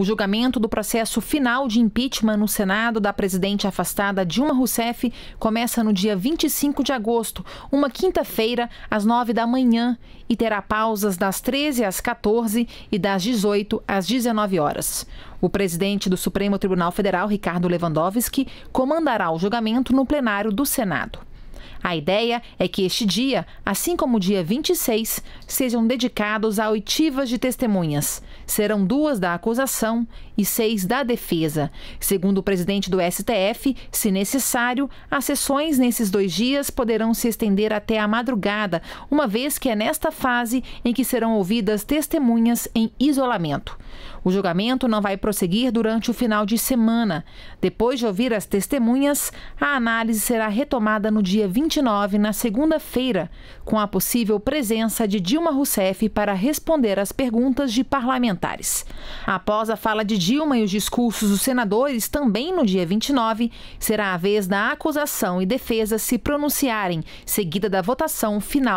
O julgamento do processo final de impeachment no Senado da presidente afastada Dilma Rousseff começa no dia 25 de agosto, uma quinta-feira, às 9 da manhã, e terá pausas das 13 às 14 e das 18 às 19 horas. O presidente do Supremo Tribunal Federal, Ricardo Lewandowski, comandará o julgamento no plenário do Senado. A ideia é que este dia, assim como o dia 26, sejam dedicados a oitivas de testemunhas. Serão duas da acusação e seis da defesa. Segundo o presidente do STF, se necessário, as sessões nesses dois dias poderão se estender até a madrugada, uma vez que é nesta fase em que serão ouvidas testemunhas em isolamento. O julgamento não vai prosseguir durante o final de semana. Depois de ouvir as testemunhas, a análise será retomada no dia 26. 29, na segunda-feira, com a possível presença de Dilma Rousseff para responder às perguntas de parlamentares. Após a fala de Dilma e os discursos dos senadores, também no dia 29, será a vez da acusação e defesa se pronunciarem, seguida da votação final.